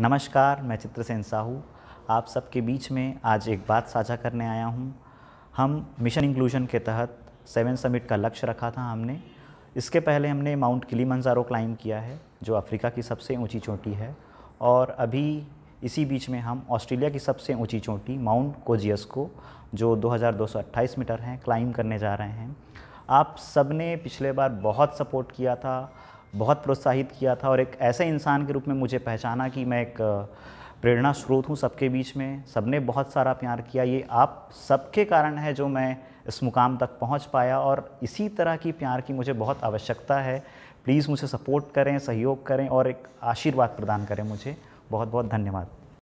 नमस्कार मैं चित्रसेन साहू आप सबके बीच में आज एक बात साझा करने आया हूँ हम मिशन इंक्लूजन के तहत सेवन समिट का लक्ष्य रखा था हमने इसके पहले हमने माउंट किली मंजारो क्लाइम किया है जो अफ्रीका की सबसे ऊंची चोटी है और अभी इसी बीच में हम ऑस्ट्रेलिया की सबसे ऊंची चोटी माउंट कोजियस को जो 2228 मीटर हैं क्लाइम करने जा रहे हैं आप सब ने पिछले बार बहुत सपोर्ट किया था बहुत प्रोत्साहित किया था और एक ऐसे इंसान के रूप में मुझे पहचाना कि मैं एक प्रेरणा स्रोत हूँ सबके बीच में सबने बहुत सारा प्यार किया ये आप सबके कारण है जो मैं इस मुकाम तक पहुँच पाया और इसी तरह की प्यार की मुझे बहुत आवश्यकता है प्लीज़ मुझे सपोर्ट करें सहयोग करें और एक आशीर्वाद प्रदान करें मुझे बहुत बहुत धन्यवाद